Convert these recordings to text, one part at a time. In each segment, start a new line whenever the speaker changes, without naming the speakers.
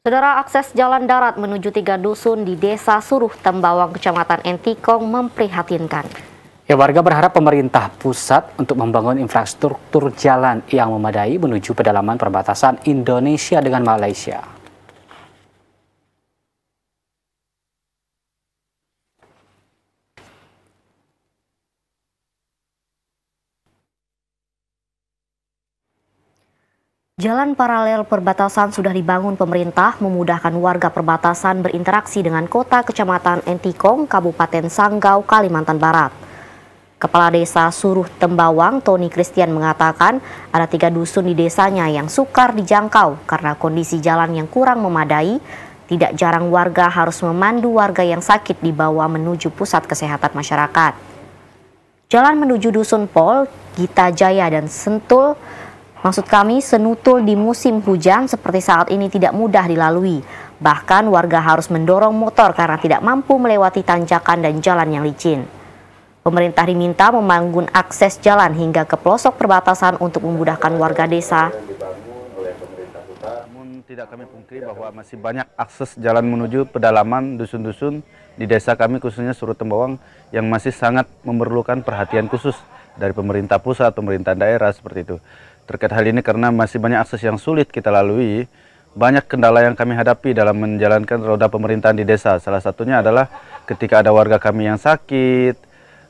Saudara akses jalan darat menuju tiga dusun di Desa Suruh Tembawang, Kecamatan Entikong memprihatinkan.
Ya, warga berharap pemerintah pusat untuk membangun infrastruktur jalan yang memadai menuju pedalaman perbatasan Indonesia dengan Malaysia.
Jalan paralel perbatasan sudah dibangun pemerintah memudahkan warga perbatasan berinteraksi dengan kota kecamatan Entikong, Kabupaten Sanggau, Kalimantan Barat. Kepala Desa Suruh Tembawang, Tony Christian mengatakan ada tiga dusun di desanya yang sukar dijangkau karena kondisi jalan yang kurang memadai. Tidak jarang warga harus memandu warga yang sakit dibawa menuju pusat kesehatan masyarakat. Jalan menuju Dusun Pol, Gita Jaya dan Sentul Maksud kami, senutul di musim hujan seperti saat ini tidak mudah dilalui. Bahkan warga harus mendorong motor karena tidak mampu melewati tanjakan dan jalan yang licin. Pemerintah diminta membangun akses jalan hingga ke pelosok perbatasan untuk memudahkan warga desa.
Namun tidak
kami pungkiri bahwa masih banyak akses jalan menuju pedalaman dusun-dusun di desa kami khususnya Surut Tembawang yang masih sangat memerlukan perhatian khusus dari pemerintah pusat, pemerintah daerah seperti itu terkait hal ini karena masih banyak akses yang sulit kita lalui. Banyak kendala yang kami hadapi dalam menjalankan roda pemerintahan di desa. Salah satunya adalah ketika ada warga kami yang sakit,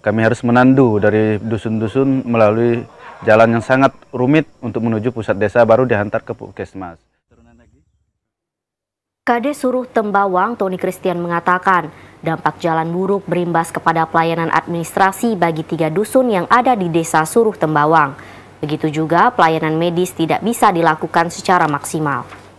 kami harus menandu dari dusun-dusun melalui jalan yang sangat rumit untuk menuju pusat desa baru dihantar ke puskesmas.
Kades Suruh Tembawang, Tony Christian mengatakan, dampak jalan buruk berimbas kepada pelayanan administrasi bagi tiga dusun yang ada di desa Suruh Tembawang. Begitu juga pelayanan medis tidak bisa dilakukan secara maksimal.